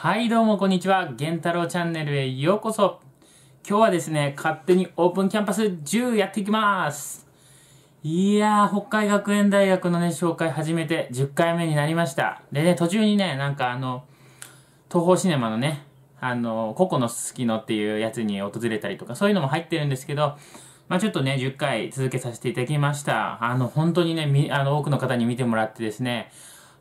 はいどうもこんにちは。源太郎チャンネルへようこそ。今日はですね、勝手にオープンキャンパス10やっていきます。いやー、北海学園大学のね、紹介始めて10回目になりました。でね、途中にね、なんかあの、東方シネマのね、あの、ココのすすきのっていうやつに訪れたりとか、そういうのも入ってるんですけど、まあちょっとね、10回続けさせていただきました。あの、本当にね、み、あの、多くの方に見てもらってですね、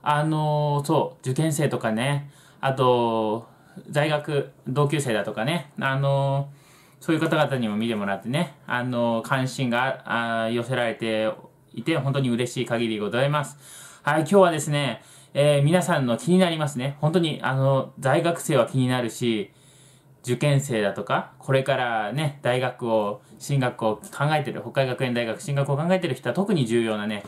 あの、そう、受験生とかね、あと、在学同級生だとかね、あの、そういう方々にも見てもらってね、あの、関心があ寄せられていて、本当に嬉しい限りでございます。はい、今日はですね、えー、皆さんの気になりますね。本当に、あの、在学生は気になるし、受験生だとか、これからね、大学を、進学を考えてる、北海学園大学進学を考えてる人は特に重要なね、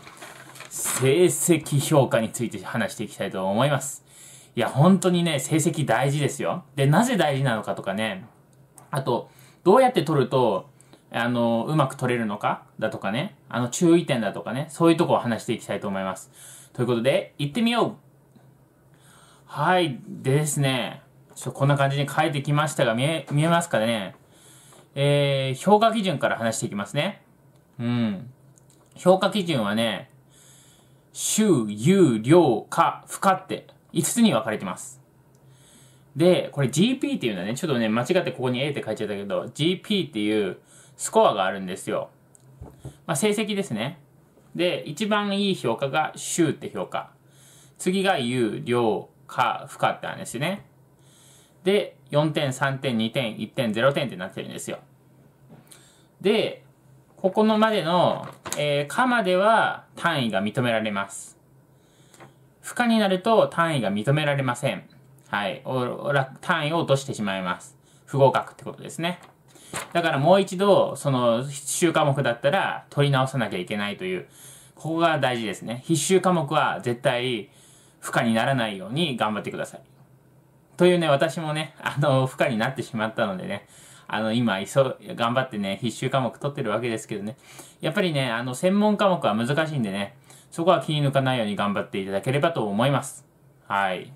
成績評価について話していきたいと思います。いや、本当にね、成績大事ですよ。で、なぜ大事なのかとかね、あと、どうやって取ると、あの、うまく取れるのかだとかね、あの、注意点だとかね、そういうとこを話していきたいと思います。ということで、行ってみようはい、でですね、ちょこんな感じに書いてきましたが、見え、見えますかねえー、評価基準から話していきますね。うん。評価基準はね、週、有、量、か、不可って5つに分かれてます。で、これ GP っていうのはね、ちょっとね、間違ってここに A って書いちゃったけど、GP っていうスコアがあるんですよ。まあ、成績ですね。で、一番いい評価が週って評価。次が有、量、か、負荷ってあるんですよね。で、4点、3点、2点、1点、0点ってなってるんですよ。で、ここのまでの、えー、かまでは単位が認められます。不可になると単位が認められません。はい。単位を落としてしまいます。不合格ってことですね。だからもう一度、その必修科目だったら取り直さなきゃいけないという、ここが大事ですね。必修科目は絶対不可にならないように頑張ってください。というね、私もね、あの、不可になってしまったのでね、あの、今、急、頑張ってね、必修科目取ってるわけですけどね。やっぱりね、あの、専門科目は難しいんでね、そこは気に抜かないように頑張っていただければと思います。はい。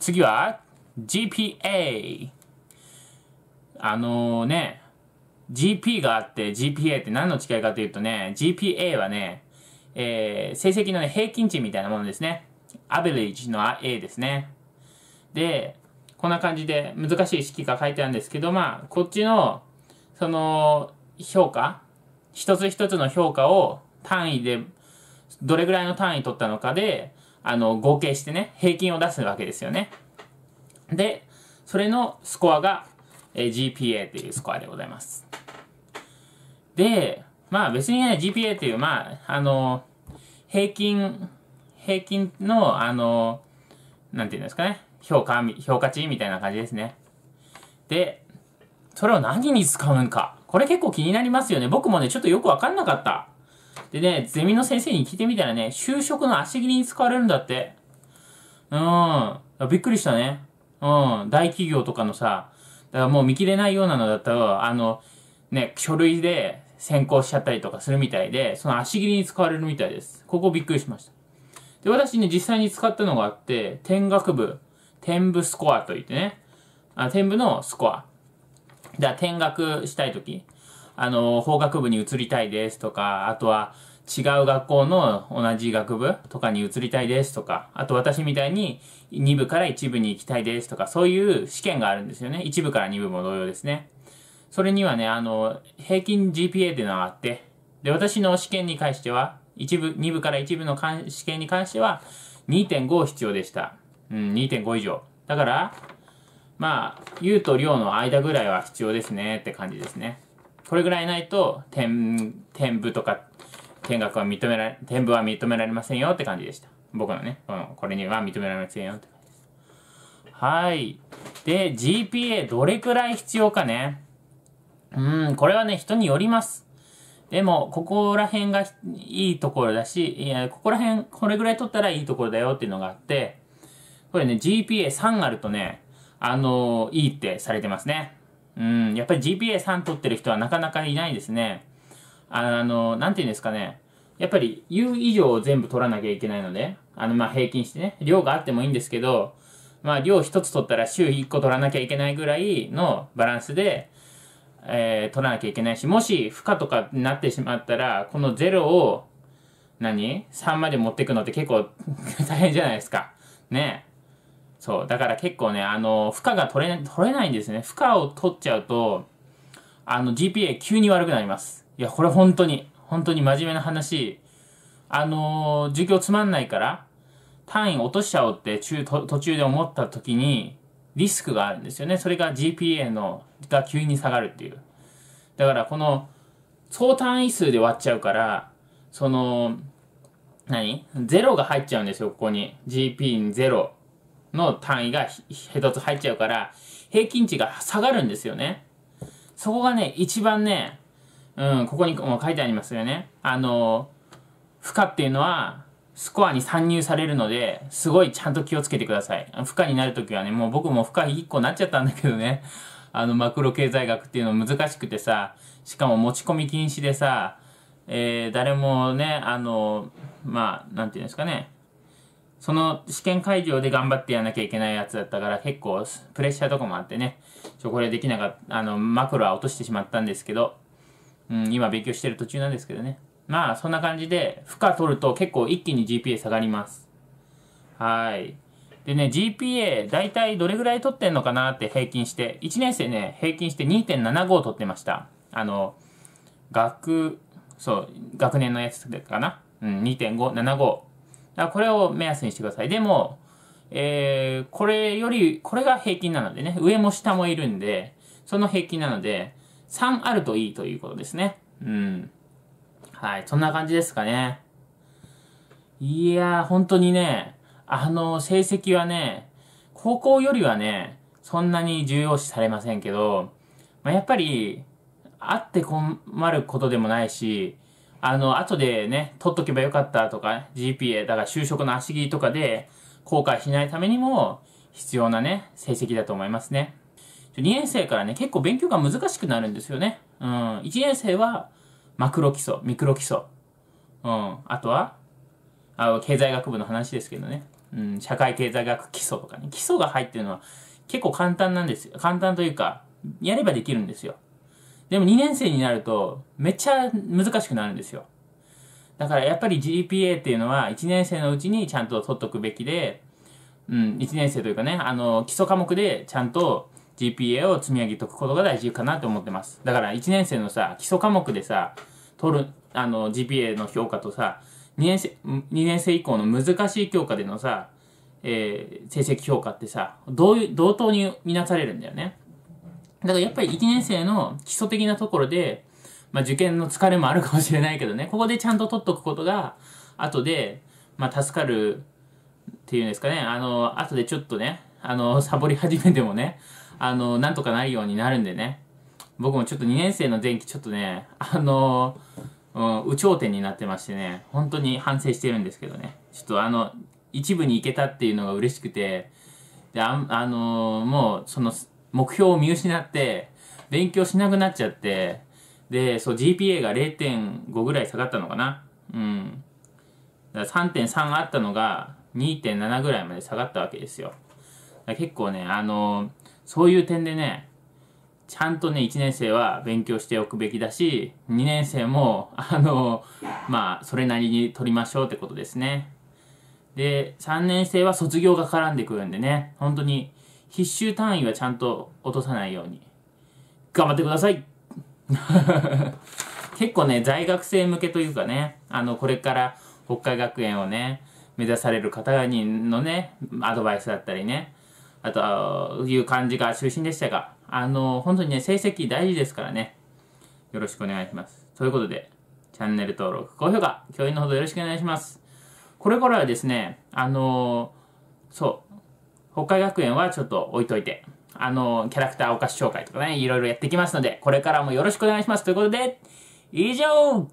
次は GPA。あのー、ね、GP があって GPA って何の違いかというとね、GPA はね、えー、成績の、ね、平均値みたいなものですね。アベレージの A ですね。で、こんな感じで難しい式が書いてあるんですけど、まあ、こっちの、その、評価、一つ一つの評価を単位で、どれぐらいの単位取ったのかで、あの、合計してね、平均を出すわけですよね。で、それのスコアが、え GPA っていうスコアでございます。で、まあ別にね、GPA っていう、まあ、あの、平均、平均の、あの、なんていうんですかね、評価、評価値みたいな感じですね。で、それを何に使うんか。これ結構気になりますよね。僕もね、ちょっとよくわかんなかった。でね、ゼミの先生に聞いてみたらね、就職の足切りに使われるんだって。うん。びっくりしたね。うん。大企業とかのさ、だからもう見切れないようなのだったら、あの、ね、書類で先行しちゃったりとかするみたいで、その足切りに使われるみたいです。ここびっくりしました。で、私ね、実際に使ったのがあって、天学部、天部スコアといってね、あ天部のスコア。だから、転学したいとき、あの、法学部に移りたいですとか、あとは違う学校の同じ学部とかに移りたいですとか、あと私みたいに2部から1部に行きたいですとか、そういう試験があるんですよね。1部から2部も同様ですね。それにはね、あの、平均 GPA っていうのがあって、で、私の試験に関しては、1部、2部から1部の試験に関しては、2.5必要でした。うん、2.5以上。だから、まあ、優うと量の間ぐらいは必要ですねって感じですね。これぐらいないと、点、点部とか、見学は認められ、点部は認められませんよって感じでした。僕のね、うん、これには認められませんよって感じです。はい。で、GPA どれくらい必要かね。うん、これはね、人によります。でも、ここら辺がいいところだし、いや、ここら辺、これぐらい取ったらいいところだよっていうのがあって、これね、GPA3 あるとね、あのー、いいってされてますね。うん、やっぱり GPA3 取ってる人はなかなかいないですね。あの、なんて言うんですかね。やっぱり U 以上を全部取らなきゃいけないので、あの、ま、平均してね、量があってもいいんですけど、まあ、量一つ取ったら週一個取らなきゃいけないぐらいのバランスで、えー、取らなきゃいけないし、もし負荷とかになってしまったら、この0を何、何 ?3 まで持っていくのって結構大変じゃないですか。ねそう。だから結構ね、あの、負荷が取れ、取れないんですね。負荷を取っちゃうと、あの、GPA 急に悪くなります。いや、これ本当に、本当に真面目な話。あの、授業つまんないから、単位落としちゃおうって中途中で思った時に、リスクがあるんですよね。それが GPA の、が急に下がるっていう。だから、この、総単位数で割っちゃうから、その、何ゼロが入っちゃうんですよ、ここに。GP にゼロ。の単位が一つ入っちゃうから、平均値が下がるんですよね。そこがね、一番ね、うん、ここにも書いてありますよね。あの、負荷っていうのは、スコアに参入されるので、すごいちゃんと気をつけてください。負荷になるときはね、もう僕も負荷1個になっちゃったんだけどね。あの、マクロ経済学っていうの難しくてさ、しかも持ち込み禁止でさ、えー、誰もね、あの、まあ、なんていうんですかね、その試験会場で頑張ってやんなきゃいけないやつだったから結構プレッシャーとかもあってね、ちょ、これできなかった、あの、マクロは落としてしまったんですけど、うん、今勉強してる途中なんですけどね。まあ、そんな感じで、負荷取ると結構一気に GPA 下がります。はい。でね、GPA、だいたいどれぐらい取ってんのかなって平均して、1年生ね、平均して2.75を取ってました。あの、学、そう、学年のやつかなうん、2.5、75。だからこれを目安にしてください。でも、えー、これより、これが平均なのでね、上も下もいるんで、その平均なので、3あるといいということですね。うん。はい、そんな感じですかね。いやー、本当にね、あの、成績はね、高校よりはね、そんなに重要視されませんけど、まあ、やっぱり、あって困ることでもないし、あの、後でね、取っとけばよかったとか、GPA、だから就職の足切りとかで後悔しないためにも必要なね、成績だと思いますね。2年生からね、結構勉強が難しくなるんですよね。うん。1年生は、マクロ基礎、ミクロ基礎。うん。あとは、あ経済学部の話ですけどね。うん。社会経済学基礎とかね。基礎が入ってるのは結構簡単なんですよ。簡単というか、やればできるんですよ。でも2年生になると、めっちゃ難しくなるんですよ。だからやっぱり GPA っていうのは1年生のうちにちゃんと取っとくべきで、うん、1年生というかね、あの、基礎科目でちゃんと GPA を積み上げとくことが大事かなと思ってます。だから1年生のさ、基礎科目でさ、取る、あの、GPA の評価とさ、2年生、2年生以降の難しい教科でのさ、えー、成績評価ってさ、同、同等に見なされるんだよね。だからやっぱり1年生の基礎的なところで、まあ、受験の疲れもあるかもしれないけどね、ここでちゃんと取っとくことが、後で、まあ、助かるっていうんですかね、あの、後でちょっとね、あの、サボり始めてもね、あの、なんとかないようになるんでね、僕もちょっと2年生の前期ちょっとね、あの、うん、有頂天になってましてね、本当に反省してるんですけどね、ちょっとあの、一部に行けたっていうのが嬉しくて、で、あ、あのもう、その、目標を見失って、勉強しなくなっちゃって、で、そう、GPA が0.5ぐらい下がったのかな。うん。だから3.3あったのが2.7ぐらいまで下がったわけですよ。結構ね、あの、そういう点でね、ちゃんとね、1年生は勉強しておくべきだし、2年生も、あの、まあ、それなりに取りましょうってことですね。で、3年生は卒業が絡んでくるんでね、本当に必修単位はちゃんと落とさないように。頑張ってください 結構ね、在学生向けというかね、あの、これから北海学園をね、目指される方にのね、アドバイスだったりね、あと、いう感じが中心でしたが、あの、本当にね、成績大事ですからね、よろしくお願いします。ということで、チャンネル登録、高評価、教員のほどよろしくお願いします。これからはですね、あのそう、北海学園はちょっと置いといて、あの、キャラクターお菓子紹介とかね、いろいろやってきますので、これからもよろしくお願いします。ということで、以上